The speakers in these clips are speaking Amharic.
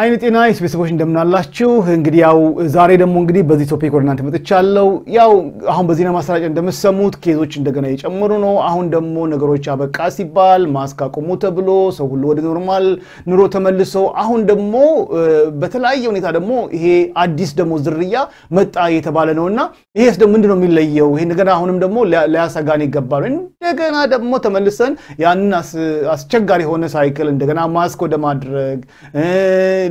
አይን ጤና ቤተሰቦች እንደምናላችሁ። እንግዲህ ያው ዛሬ ደግሞ እንግዲህ በዚህ ቶፒክ ወደ እናንተ መጥቻለሁ። ያው አሁን በዜና ማሰራጫ እንደምሰሙት ኬዞች እንደገና እየጨመሩ ነው። አሁን ደግሞ ነገሮች አበቃ ሲባል ማስክ አቁሙ ተብሎ ሰው ሁሉ ወደ ኖርማል ኑሮ ተመልሶ አሁን ደግሞ በተለያየ ሁኔታ ደግሞ ይሄ አዲስ ደግሞ ዝርያ መጣ እየተባለ ነው እና ይሄስ ደግሞ ምንድን ነው የሚለየው? ይሄ እንደገና አሁንም ደግሞ ሊያሰጋን ይገባል። እንደገና ደግሞ ተመልሰን ያንን አስቸጋሪ የሆነ ሳይክል እንደገና ማስክ ወደ ማድረግ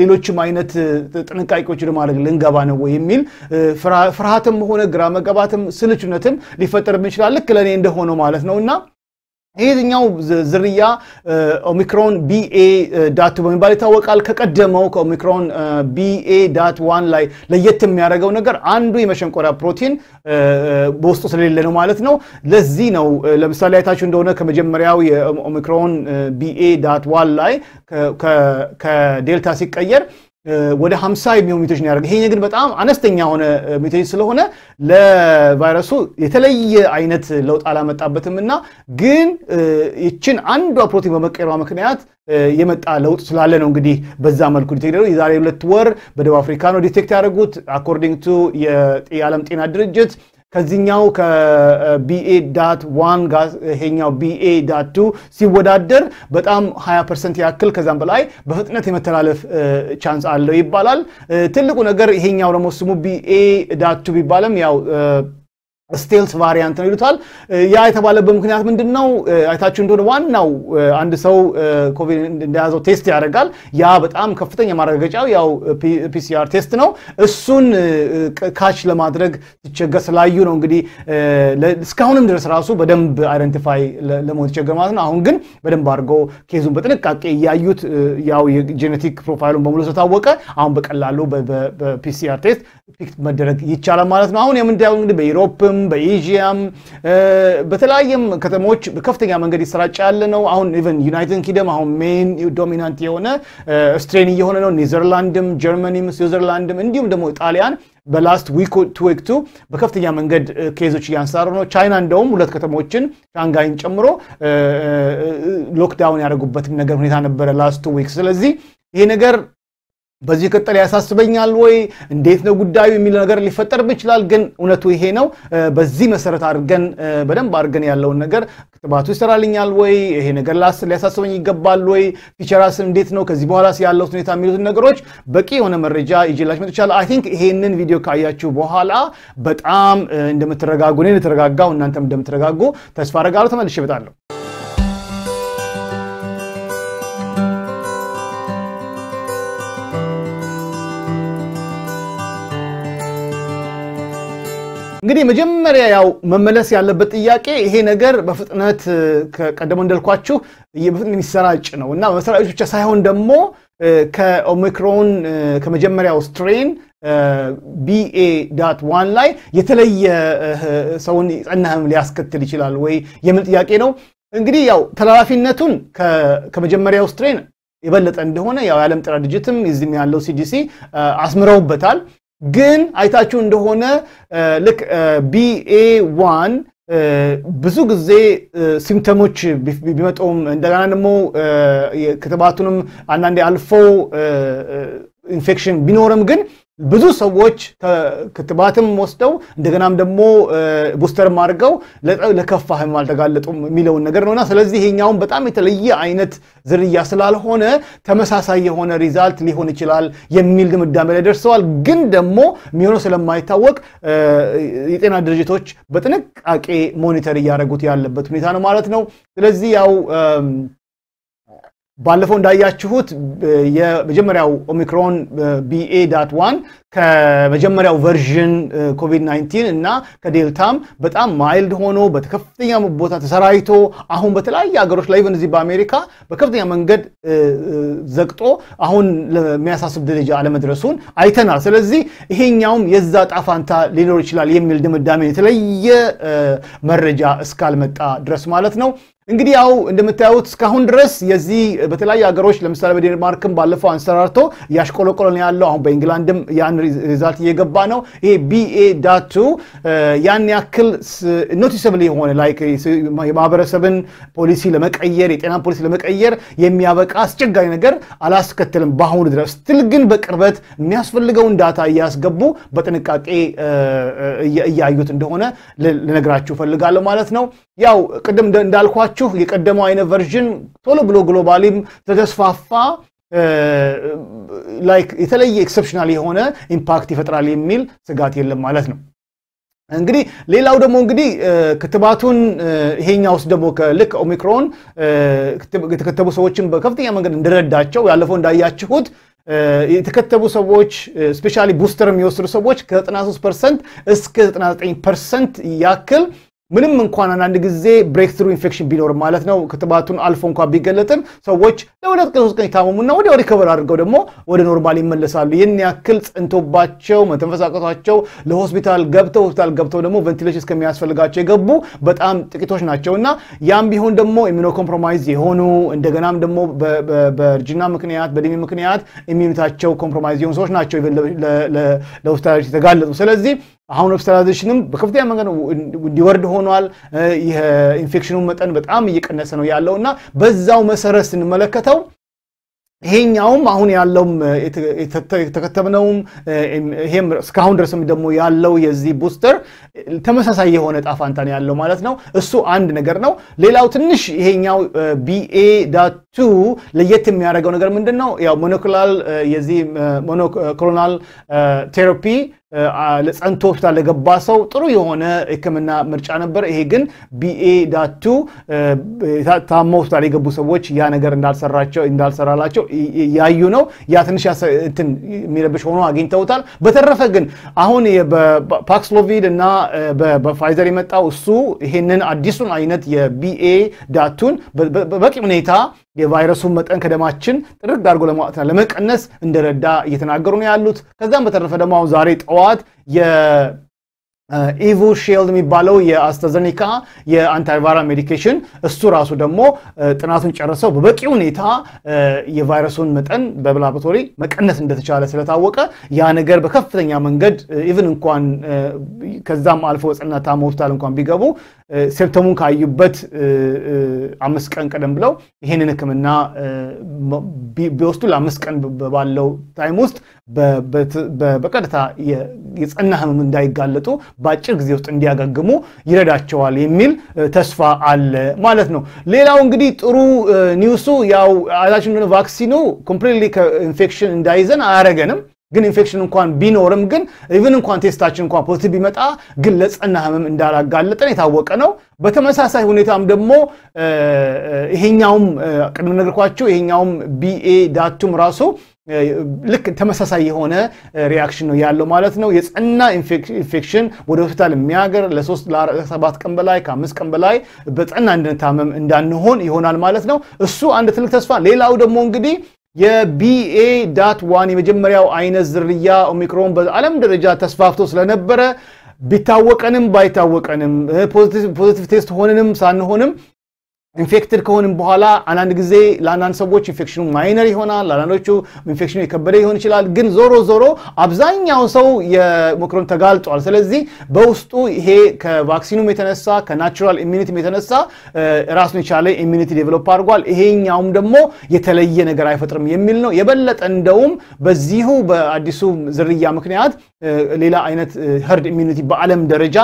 ሌሎችም አይነት ጥንቃቄዎች ማድረግ ልንገባ ነው ወይ የሚል ፍርሃትም ሆነ ግራ መገባትም ስልቹነትም ሊፈጠርብን ይችላል። ልክ ለእኔ እንደሆነው ማለት ነው እና ይህኛው ዝርያ ኦሚክሮን ቢኤ ዳቱ በሚባል ይታወቃል። ከቀደመው ከኦሚክሮን ቢኤ ዳት ዋን ላይ ለየት የሚያደርገው ነገር አንዱ የመሸንቆሪያ ፕሮቲን በውስጡ ስለሌለ ነው ማለት ነው። ለዚህ ነው ለምሳሌ አይታችሁ እንደሆነ ከመጀመሪያው የኦሚክሮን ቢኤ ዳት ዋን ላይ ከዴልታ ሲቀየር ወደ 50 የሚሆኑ ሚቴሽን ያደርግ ይሄ ግን በጣም አነስተኛ የሆነ ሚውቴሽን ስለሆነ ለቫይረሱ የተለየ አይነት ለውጥ አላመጣበትም እና ግን ይችን አንዷ ፕሮቲን በመቀየሯ ምክንያት የመጣ ለውጥ ስላለ ነው እንግዲህ በዛ መልኩ ዲቴክት የዛሬ ሁለት ወር በደቡብ አፍሪካ ነው ዲቴክት ያደረጉት አኮርዲንግ ቱ የዓለም ጤና ድርጅት ከዚኛው ከቢኤ ዳት ዋን ጋር ይሄኛው ቢኤ ዳት ቱ ሲወዳደር በጣም 20 ፐርሰንት ያክል ከዛም በላይ በፍጥነት የመተላለፍ ቻንስ አለው ይባላል። ትልቁ ነገር ይሄኛው ደግሞ ስሙ ቢኤ ዳት ቱ ቢባልም ያው ስቴልስ ቫሪያንት ነው ይሉታል። ያ የተባለበት ምክንያት ምንድን ነው? አይታችሁ እንደሆነ ዋናው አንድ ሰው ኮቪድ እንደያዘው ቴስት ያደርጋል። ያ በጣም ከፍተኛ ማረጋገጫው ያው ፒሲአር ቴስት ነው። እሱን ካች ለማድረግ ሲቸገር ስላዩ ነው እንግዲህ እስካሁንም ድረስ ራሱ በደንብ አይደንቲፋይ ለመሆን ሲቸገር ማለት ነው። አሁን ግን በደንብ አድርጎ ኬዙን በጥንቃቄ እያዩት ያው የጄኔቲክ ፕሮፋይሉን በሙሉ ስለታወቀ አሁን በቀላሉ በፒሲአር ቴስት ፒክት መደረግ ይቻላል ማለት ነው። አሁን የምንዳያው እንግዲህ በኤዥያም በተለያየም ከተሞች በከፍተኛ መንገድ ይሰራጭ ያለ ነው። አሁን ኢቨን ዩናይትድ ኪንግደም አሁን ሜን ዶሚናንት የሆነ ስትሬን እየሆነ ነው። ኔዘርላንድም፣ ጀርመኒም፣ ስዊዘርላንድም እንዲሁም ደግሞ ጣሊያን በላስት ዊክ ቱ ዊክ ቱ በከፍተኛ መንገድ ኬዞች እያንሳሩ ነው። ቻይና እንደውም ሁለት ከተሞችን ሻንጋይን ጨምሮ ሎክዳውን ያደረጉበትም ነገር ሁኔታ ነበረ ላስት ዊክ። ስለዚህ ይሄ ነገር በዚህ ቅጥል ያሳስበኛል ወይ እንዴት ነው ጉዳዩ የሚል ነገር ሊፈጠር ይችላል። ግን እውነቱ ይሄ ነው። በዚህ መሰረት አድርገን በደንብ አድርገን ያለውን ነገር ክትባቱ ይሰራልኛል ወይ፣ ይሄ ነገር ሊያሳስበኝ ይገባል ወይ፣ ፊቸራስ እንዴት ነው ከዚህ በኋላ ያለው ሁኔታ የሚሉትን ነገሮች በቂ የሆነ መረጃ ይዤላችሁ መጥቻለሁ። አይ ቲንክ ይሄንን ቪዲዮ ካያችሁ በኋላ በጣም እንደምትረጋጉ እኔ እንደተረጋጋሁ እናንተም እንደምትረጋጉ ተስፋ አደርጋለሁ። ተመልሼ እመጣለሁ። እንግዲህ መጀመሪያ ያው መመለስ ያለበት ጥያቄ ይሄ ነገር በፍጥነት ቀደሞ እንዳልኳችሁ በፍጥነት የሚሰራጭ ነው እና መሰራጭ ብቻ ሳይሆን ደግሞ ከኦሚክሮን ከመጀመሪያው ስትሬን ቢኤ ዳት ዋን ላይ የተለየ ሰውን የጸና ህመም ሊያስከትል ይችላል ወይ የሚል ጥያቄ ነው። እንግዲህ ያው ተላላፊነቱን ከመጀመሪያው ስትሬን የበለጠ እንደሆነ ያው የዓለም ጤና ድርጅትም እዚህም ያለው ሲዲሲ አስምረውበታል። ግን አይታችሁ እንደሆነ ልክ ቢኤ ዋን ብዙ ጊዜ ሲምፕተሞች ቢመጡም እንደገና ደግሞ ክትባቱንም አንዳንዴ አልፎ ኢንፌክሽን ቢኖርም ግን ብዙ ሰዎች ክትባትም ወስደው እንደገናም ደግሞ ቡስተርም አድርገው ለከፋ ህመም አልተጋለጡም የሚለውን ነገር ነውና፣ ስለዚህ ይሄኛውን በጣም የተለየ አይነት ዝርያ ስላልሆነ ተመሳሳይ የሆነ ሪዛልት ሊሆን ይችላል የሚል ድምዳሜ ላይ ደርሰዋል። ግን ደግሞ የሚሆነው ስለማይታወቅ የጤና ድርጅቶች በጥንቃቄ ሞኒተር እያደረጉት ያለበት ሁኔታ ነው ማለት ነው። ስለዚህ ያው ባለፈው እንዳያችሁት የመጀመሪያው ኦሚክሮን ቢኤ ዳት ዋን ከመጀመሪያው ቨርዥን ኮቪድ-19 እና ከዴልታም በጣም ማይልድ ሆኖ በከፍተኛ ቦታ ተሰራይቶ አሁን በተለያየ ሀገሮች ላይ ኢቨን እዚህ በአሜሪካ በከፍተኛ መንገድ ዘግጦ አሁን ለሚያሳስብ ደረጃ አለመድረሱን አይተናል። ስለዚህ ይሄኛውም የዛ ጣፋንታ ሊኖር ይችላል የሚል ድምዳሜ የተለየ መረጃ እስካልመጣ ድረስ ማለት ነው። እንግዲህ ያው እንደምታዩት እስካሁን ድረስ የዚህ በተለያዩ ሀገሮች ለምሳሌ በዴንማርክም ባለፈው አንሰራርቶ እያሽቆለቆለ ያለው አሁን በኢንግላንድም ያን ሪዛልት እየገባ ነው። ይሄ ቢኤ ዳቱ ያን ያክል ኖቲሰብል የሆነ ላይክ የማህበረሰብን ፖሊሲ ለመቀየር የጤና ፖሊሲ ለመቀየር የሚያበቃ አስቸጋሪ ነገር አላስከትልም በአሁኑ ድረስ። ስትል ግን በቅርበት የሚያስፈልገውን ዳታ እያስገቡ በጥንቃቄ እያዩት እንደሆነ ልነግራችሁ ፈልጋለሁ ማለት ነው። ያው ቅድም እንዳልኳችሁ የቀደመው አይነት ቨርዥን ቶሎ ብሎ ግሎባሊም ተተስፋፋ ላይክ የተለየ ኤክሰፕሽናል የሆነ ኢምፓክት ይፈጥራል የሚል ስጋት የለም ማለት ነው። እንግዲህ ሌላው ደግሞ እንግዲህ ክትባቱን ይሄኛ ውስጥ ደግሞ ከልክ ኦሚክሮን የተከተቡ ሰዎችን በከፍተኛ መንገድ እንደረዳቸው ያለፈው እንዳያችሁት የተከተቡ ሰዎች ስፔሻሊ ቡስተር የሚወስዱ ሰዎች ከ93 ፐርሰንት እስከ 99 ፐርሰንት ያክል ምንም እንኳን አንዳንድ ጊዜ ብሬክትሩ ኢንፌክሽን ቢኖር ማለት ነው ክትባቱን አልፎ እንኳ ቢገለጥም ሰዎች ለሁለት ቀን ሶስት ቀን ይታመሙና ወዲያው ሪከቨር አድርገው ደግሞ ወደ ኖርማል ይመለሳሉ። ይህን ያክል ጽንቶባቸው መተንፈሳቀቷቸው ለሆስፒታል ገብተው ሆስፒታል ገብተው ደግሞ ቬንቲሌሽን እስከሚያስፈልጋቸው የገቡ በጣም ጥቂቶች ናቸው እና ያም ቢሆን ደግሞ ኢሚኖ ኮምፕሮማይዝ የሆኑ እንደገናም ደግሞ በእርጅና ምክንያት በእድሜ ምክንያት ኢሚኒታቸው ኮምፕሮማይዝ የሆኑ ሰዎች ናቸው ለሆስፒታሎች የተጋለጡ። ስለዚህ አሁን ኦብስተራይዜሽንም በከፍተኛ መንገድ እንዲወርድ ሆኗል። የኢንፌክሽኑ መጠን በጣም እየቀነሰ ነው ያለው እና በዛው መሰረት ስንመለከተው ይሄኛውም አሁን ያለውም የተከተብነውም ይሄም እስካሁን ድረስ ደግሞ ያለው የዚህ ቡስተር ተመሳሳይ የሆነ ጣፋንታ ነው ያለው ማለት ነው። እሱ አንድ ነገር ነው። ሌላው ትንሽ ይሄኛው ቢኤ ዳቱ ለየት የሚያደርገው ነገር ምንድን ነው? ያው ሞኖክላል የዚህ ሞኖክሎናል ቴራፒ ጸንቶ ሆስፒታል ለገባ ሰው ጥሩ የሆነ ሕክምና ምርጫ ነበር። ይሄ ግን ቢኤ ዳቱ ታመው ሆስፒታል የገቡ ሰዎች ያ ነገር እንዳልሰራቸው እንዳልሰራላቸው ያዩ ነው። ያ ትንሽ እንትን የሚረብሽ ሆኖ አግኝተውታል። በተረፈ ግን አሁን በፓክስሎቪድ እና በፋይዘር የመጣው እሱ ይሄንን አዲሱን አይነት የቢኤ ዳቱን በበቂ ሁኔታ የቫይረሱን መጠን ከደማችን ጥርግ አድርጎ ለማውጣትና ለመቀነስ እንደረዳ እየተናገሩ ነው ያሉት። ከዛም በተረፈ ደግሞ አሁን ዛሬ ጠዋት ኢቮ uh, ሺልድ የሚባለው የአስተዘኒካ የአንታይቫይራል ሜዲኬሽን እሱ ራሱ ደግሞ uh, ጥናቱን ጨርሰው በበቂ ሁኔታ uh, የቫይረሱን መጠን በላቦራቶሪ መቀነስ እንደተቻለ ስለታወቀ ያ ነገር በከፍተኛ መንገድ ኢቭን እንኳን ከዛም አልፎ ጽና ታሞ ሆስፒታል እንኳን ቢገቡ ሴፕተሙን ካዩበት አምስት ቀን ቀደም ብለው ይህንን ሕክምና ቢወስዱ ለአምስት ቀን ባለው ታይም ውስጥ በቀጥታ የጸና ህመም እንዳይጋለጡ በአጭር ጊዜ ውስጥ እንዲያገግሙ ይረዳቸዋል የሚል ተስፋ አለ ማለት ነው። ሌላው እንግዲህ ጥሩ ኒውሱ ያው አይታችን እንደሆነ ቫክሲኑ ኮምፕሊትሊ ከኢንፌክሽን እንዳይዘን አያረገንም። ግን ኢንፌክሽን እንኳን ቢኖርም ግን ኢቨን እንኳን ቴስታችን እንኳን ፖዚቲቭ ቢመጣ ግን ለጸና ህመም እንዳላጋለጠን የታወቀ ነው። በተመሳሳይ ሁኔታም ደግሞ ይሄኛውም ቅድም ነገርኳቸው ይሄኛውም ቢኤ ዳቱም ራሱ ልክ ተመሳሳይ የሆነ ሪያክሽን ነው ያለው ማለት ነው። የጸና ኢንፌክሽን ወደ ሆስፒታል የሚያገር ለሶስት ለሰባት ቀን በላይ ከአምስት ቀን በላይ በጸና እንድንታመም እንዳንሆን ይሆናል ማለት ነው። እሱ አንድ ትልቅ ተስፋ። ሌላው ደግሞ እንግዲህ የቢኤ ዳት ዋን የመጀመሪያው አይነት ዝርያ ኦሚክሮን በዓለም ደረጃ ተስፋፍቶ ስለነበረ ቢታወቀንም ባይታወቀንም ፖዚቲቭ ቴስት ሆነንም ሳንሆንም ኢንፌክትድ ከሆንም በኋላ አንዳንድ ጊዜ ለአንዳንድ ሰዎች ኢንፌክሽኑ ማይነር ይሆናል፣ ለአንዳንዶቹ ኢንፌክሽኑ የከበደ ይሆን ይችላል። ግን ዞሮ ዞሮ አብዛኛው ሰው የኦሚክሮን ተጋልጧል። ስለዚህ በውስጡ ይሄ ከቫክሲኑም የተነሳ ከናቹራል ኢሚኒቲም የተነሳ ራሱን የቻለ ኢሚኒቲ ዴቨሎፕ አድርጓል። ይሄኛውም ደግሞ የተለየ ነገር አይፈጥርም የሚል ነው። የበለጠ እንደውም በዚሁ በአዲሱ ዝርያ ምክንያት ሌላ አይነት ሄርድ ኢሚኒቲ በዓለም ደረጃ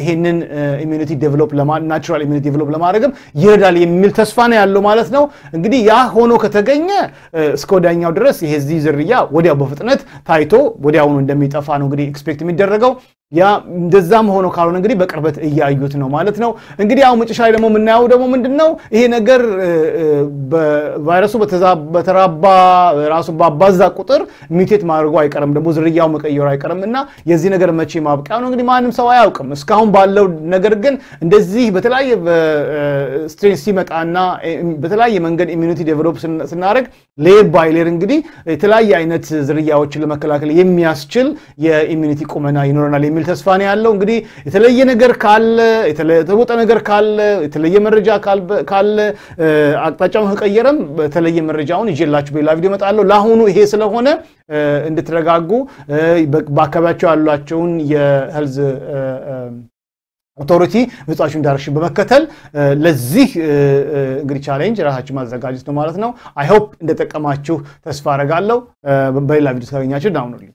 ይሄንን ኢሚኒቲ ዴቨሎፕ ናቹራል ኢሚኒቲ ዴቨሎፕ ለማድረግም ይረዳል የሚል ተስፋ ነው ያለው ማለት ነው። እንግዲህ ያ ሆኖ ከተገኘ እስከ ወዲያኛው ድረስ ይሄ ዝርያ ወዲያው በፍጥነት ታይቶ ወዲያውኑ እንደሚጠፋ ነው እንግዲህ ኤክስፔክት የሚደረገው። ያ እንደዛም ሆኖ ካልሆነ እንግዲህ በቅርበት እያዩት ነው ማለት ነው። እንግዲህ ያው መጨረሻ ላይ ደግሞ የምናየው ደግሞ ምንድን ነው ይሄ ነገር ቫይረሱ በተራባ ራሱ ባባዛ ቁጥር ሚቴት ማድረጉ አይቀርም፣ ደግሞ ዝርያው መቀየሩ አይቀርም እና የዚህ ነገር መቼ ማብቂያ ነው እንግዲህ ማንም ሰው አያውቅም። እስካሁን ባለው ነገር ግን እንደዚህ በተለያየ ስትሬን ሲመጣና በተለያየ መንገድ ኢሚኒቲ ዴቨሎፕ ስናደርግ ሌየር ባይ ሌየር እንግዲህ የተለያየ አይነት ዝርያዎችን ለመከላከል የሚያስችል የኢሚኒቲ ቁመና ይኖረናል የሚል ተስፋ ነው ያለው። እንግዲህ የተለየ ነገር ካለ የተለወጠ ነገር ካለ የተለየ መረጃ ካለ አቅጣጫውን ከቀየረም በተለየ መረጃውን ይዤላችሁ በሌላ ቪዲዮ እመጣለሁ። ለአሁኑ ይሄ ስለሆነ እንድትረጋጉ በአካባቢያቸው ያሏቸውን የህልዝ ኦቶሪቲ ምጽዋች ዳይሬክሽን በመከተል ለዚህ እንግዲህ ቻሌንጅ ራሳችሁ ማዘጋጀት ነው ማለት ነው። አይሆፕ እንደጠቀማችሁ ተስፋ አረጋለሁ። በሌላ ቪዲዮ ካገኛችሁ ዳውኑልኝ።